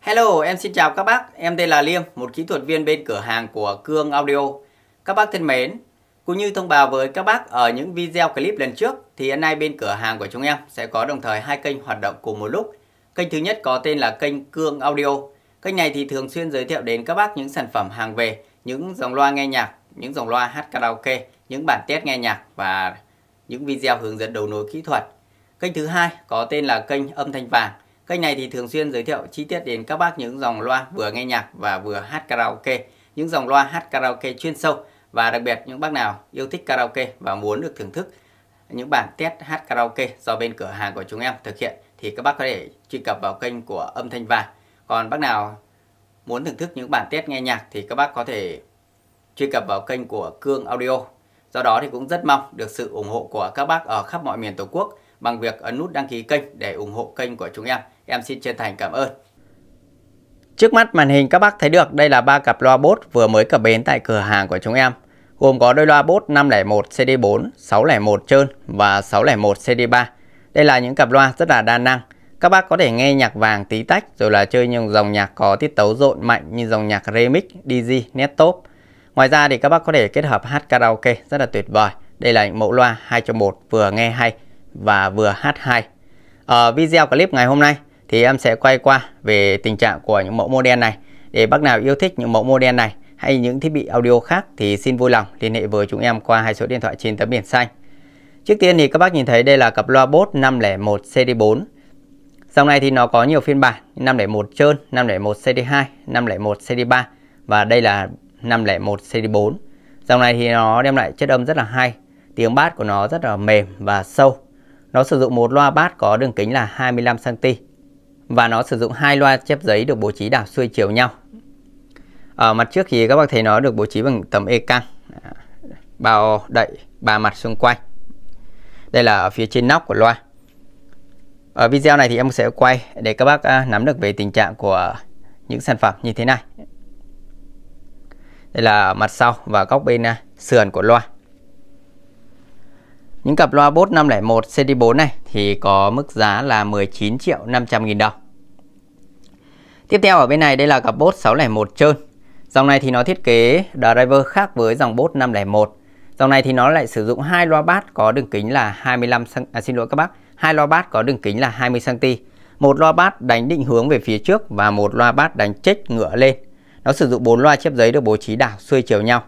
Hello, em xin chào các bác. Em tên là Liêm, một kỹ thuật viên bên cửa hàng của Cương Audio. Các bác thân mến, cũng như thông báo với các bác ở những video clip lần trước thì hiện nay bên cửa hàng của chúng em sẽ có đồng thời hai kênh hoạt động cùng một lúc. Kênh thứ nhất có tên là kênh Cương Audio. Kênh này thì thường xuyên giới thiệu đến các bác những sản phẩm hàng về, những dòng loa nghe nhạc, những dòng loa hát karaoke, những bản test nghe nhạc và những video hướng dẫn đầu nối kỹ thuật. Kênh thứ hai có tên là kênh Âm thanh vàng Kênh này thì thường xuyên giới thiệu chi tiết đến các bác những dòng loa vừa nghe nhạc và vừa hát karaoke, những dòng loa hát karaoke chuyên sâu và đặc biệt những bác nào yêu thích karaoke và muốn được thưởng thức những bản test hát karaoke do bên cửa hàng của chúng em thực hiện thì các bác có thể truy cập vào kênh của Âm Thanh vàng Còn bác nào muốn thưởng thức những bản test nghe nhạc thì các bác có thể truy cập vào kênh của Cương Audio. Do đó thì cũng rất mong được sự ủng hộ của các bác ở khắp mọi miền Tổ quốc bằng việc ấn nút đăng ký kênh để ủng hộ kênh của chúng em. Em xin chân thành cảm ơn. Trước mắt màn hình các bác thấy được đây là ba cặp loa bốt vừa mới cập bến tại cửa hàng của chúng em. Gồm có đôi loa bốt 501 CD4, 601 trơn và 601 CD3. Đây là những cặp loa rất là đa năng. Các bác có thể nghe nhạc vàng tí tách rồi là chơi những dòng nhạc có tiết tấu rộn mạnh như dòng nhạc remix, DJ, net top. Ngoài ra thì các bác có thể kết hợp hát karaoke rất là tuyệt vời. Đây là những mẫu loa 2 trong 1 vừa nghe hay và vừa H2. Ở ờ, video clip ngày hôm nay thì em sẽ quay qua về tình trạng của những mẫu model này. Để bác nào yêu thích những mẫu model này hay những thiết bị audio khác thì xin vui lòng liên hệ với chúng em qua hai số điện thoại trên tấm biển xanh. Trước tiên thì các bác nhìn thấy đây là cặp loa Bose 501 CD4. Dòng này thì nó có nhiều phiên bản 501 trơn, 501 CD2, 501 CD3 và đây là 501 CD4. Dòng này thì nó đem lại chất âm rất là hay, tiếng bass của nó rất là mềm và sâu. Nó sử dụng một loa bát có đường kính là 25cm và nó sử dụng hai loa chép giấy được bố trí đảo xuôi chiều nhau. Ở mặt trước thì các bác thấy nó được bố trí bằng tấm e căng à, bao đậy ba mặt xung quanh. Đây là ở phía trên nóc của loa. Ở video này thì em sẽ quay để các bác à, nắm được về tình trạng của những sản phẩm như thế này. Đây là mặt sau và góc bên à, sườn của loa. Những cặp loa Bose 501 CD4 này thì có mức giá là 19 triệu 500 nghìn đồng. Tiếp theo ở bên này đây là cặp Bose 601 trơn. Dòng này thì nó thiết kế driver khác với dòng Bose 501. Dòng này thì nó lại sử dụng hai loa bass có đường kính là 25 à, xin lỗi các bác, hai loa bass có đường kính là 20 cm. Một loa bass đánh định hướng về phía trước và một loa bass đánh chếch ngựa lên. Nó sử dụng bốn loa chép giấy được bố trí đảo xuôi chiều nhau.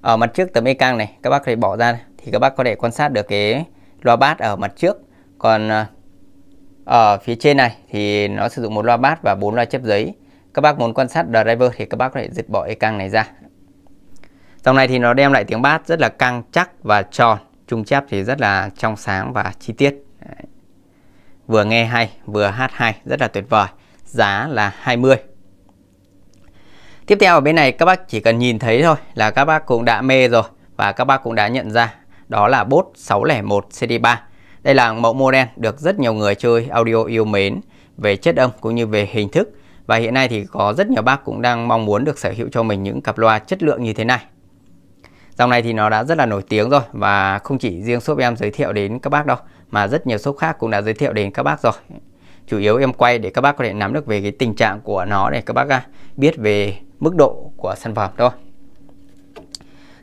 Ở mặt trước tấm e căng này các bác có thể bỏ ra này thì các bác có thể quan sát được cái loa bát ở mặt trước còn ờ, ở phía trên này thì nó sử dụng một loa bát và bốn loa chép giấy các bác muốn quan sát driver thì các bác có thể giật bỏ cái căng này ra dòng này thì nó đem lại tiếng bát rất là căng chắc và tròn trung chép thì rất là trong sáng và chi tiết vừa nghe hay vừa hát hay rất là tuyệt vời giá là 20 tiếp theo ở bên này các bác chỉ cần nhìn thấy thôi là các bác cũng đã mê rồi và các bác cũng đã nhận ra đó là Bose 601 CD3. Đây là mẫu model được rất nhiều người chơi audio yêu mến về chất âm cũng như về hình thức và hiện nay thì có rất nhiều bác cũng đang mong muốn được sở hữu cho mình những cặp loa chất lượng như thế này. Dòng này thì nó đã rất là nổi tiếng rồi và không chỉ riêng shop em giới thiệu đến các bác đâu mà rất nhiều shop khác cũng đã giới thiệu đến các bác rồi. Chủ yếu em quay để các bác có thể nắm được về cái tình trạng của nó để các bác à, biết về mức độ của sản phẩm thôi.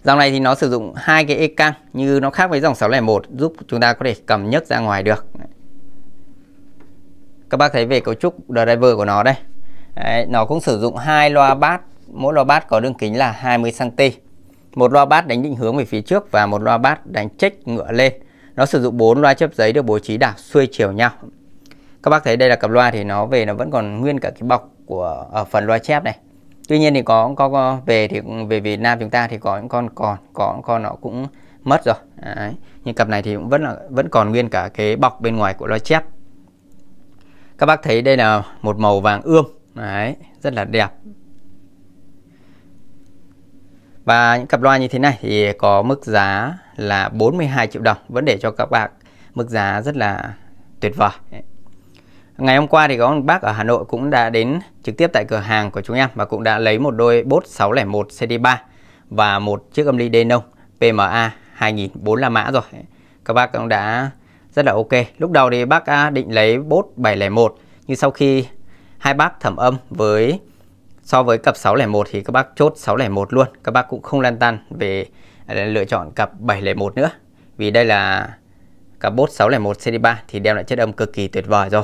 Dòng này thì nó sử dụng hai cái e căng như nó khác với dòng 601 giúp chúng ta có thể cầm nhấc ra ngoài được. Các bác thấy về cấu trúc driver của nó đây. Đấy, nó cũng sử dụng hai loa bát, mỗi loa bát có đường kính là 20 cm. Một loa bát đánh định hướng về phía trước và một loa bát đánh chếch ngựa lên. Nó sử dụng bốn loa chớp giấy được bố trí đảo xuôi chiều nhau. Các bác thấy đây là cặp loa thì nó về nó vẫn còn nguyên cả cái bọc của ở phần loa chép này tuy nhiên thì có có về thì về Việt Nam chúng ta thì có những con còn có những con nó cũng mất rồi Đấy. nhưng cặp này thì cũng vẫn là vẫn còn nguyên cả cái bọc bên ngoài của loa chép các bác thấy đây là một màu vàng ươm Đấy, rất là đẹp và những cặp loa như thế này thì có mức giá là 42 triệu đồng vẫn để cho các bạn mức giá rất là tuyệt vời Ngày hôm qua thì có một bác ở Hà Nội cũng đã đến trực tiếp tại cửa hàng của chúng em và cũng đã lấy một đôi Bose 601 CD3 và một chiếc âm ly Denon PMA 2004 là mã rồi. Các bác cũng đã rất là ok. Lúc đầu thì bác định lấy Bose 701 nhưng sau khi hai bác thẩm âm với so với cặp 601 thì các bác chốt 601 luôn. Các bác cũng không lan tan về à, lựa chọn cặp 701 nữa. Vì đây là cặp Bose 601 CD3 thì đem lại chất âm cực kỳ tuyệt vời rồi.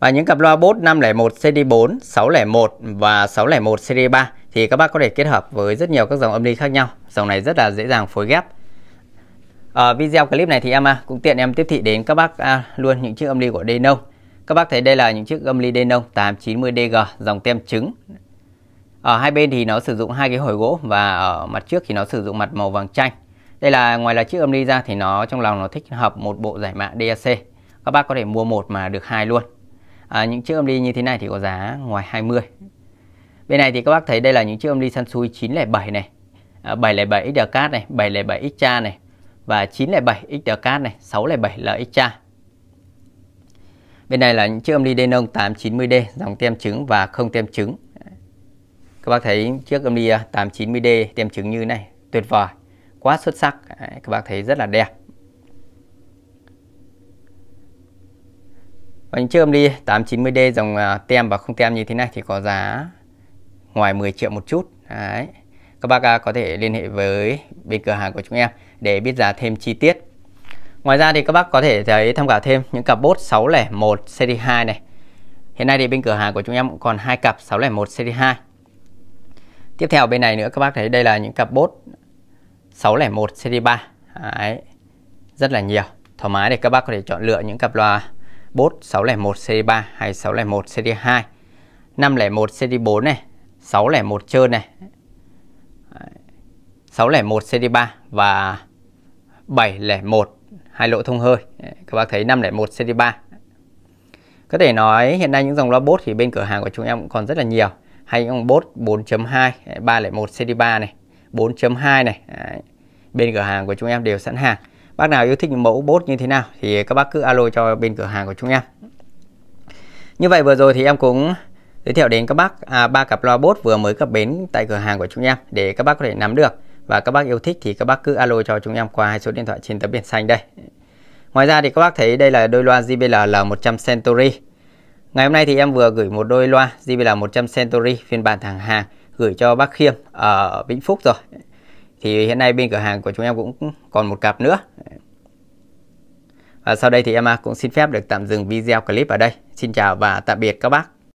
Và những cặp loa Bose 501 CD4, 601 và 601 CD3 thì các bác có thể kết hợp với rất nhiều các dòng âm ly khác nhau. Dòng này rất là dễ dàng phối ghép. Ở ờ, video clip này thì em à, cũng tiện em tiếp thị đến các bác à, luôn những chiếc âm ly của Denon. Các bác thấy đây là những chiếc âm ly Denon 890DG dòng tem trứng. Ở hai bên thì nó sử dụng hai cái hồi gỗ và ở mặt trước thì nó sử dụng mặt màu vàng chanh. Đây là ngoài là chiếc âm ly ra thì nó trong lòng nó thích hợp một bộ giải mã DAC. Các bác có thể mua một mà được hai luôn à, những chiếc âm ly như thế này thì có giá ngoài 20 bên này thì các bác thấy đây là những chiếc âm ly Sansui 907 này à, 707 XDCAT này 707 XCHA này và 907 XDCAT này 607 LXCHA bên này là những chiếc âm ly Denon 890D dòng tem trứng và không tem trứng các bác thấy chiếc âm ly 890D tem trứng như này tuyệt vời quá xuất sắc các bác thấy rất là đẹp và những chiếc trơm đi 890D dòng à, tem và không tem như thế này thì có giá ngoài 10 triệu một chút. Đấy. Các bác à, có thể liên hệ với bên cửa hàng của chúng em để biết giá thêm chi tiết. Ngoài ra thì các bác có thể thấy tham khảo thêm những cặp bốt 601 series 2 này. Hiện nay thì bên cửa hàng của chúng em cũng còn hai cặp 601 series 2. Tiếp theo bên này nữa các bác thấy đây là những cặp bốt 601 series 3. Đấy. Rất là nhiều. Thoải mái để các bác có thể chọn lựa những cặp loa bốt 601 CD3 hay 601 CD2 501 CD4 này 601 trơn này 601 CD3 và 701 hai lỗ thông hơi các bác thấy 501 CD3 có thể nói hiện nay những dòng loa bốt thì bên cửa hàng của chúng em cũng còn rất là nhiều hay những dòng bốt 4.2 301 CD3 này 4.2 này bên cửa hàng của chúng em đều sẵn hàng bác nào yêu thích mẫu bốt như thế nào thì các bác cứ alo cho bên cửa hàng của chúng em như vậy vừa rồi thì em cũng giới thiệu đến các bác à, ba à, cặp loa bốt vừa mới cập bến tại cửa hàng của chúng em để các bác có thể nắm được và các bác yêu thích thì các bác cứ alo cho chúng em qua hai số điện thoại trên tấm biển xanh đây ngoài ra thì các bác thấy đây là đôi loa JBL L100 Century ngày hôm nay thì em vừa gửi một đôi loa JBL 100 Century phiên bản thẳng hàng gửi cho bác Khiêm ở Vĩnh Phúc rồi thì hiện nay bên cửa hàng của chúng em cũng còn một cặp nữa và sau đây thì em cũng xin phép được tạm dừng video clip ở đây xin chào và tạm biệt các bác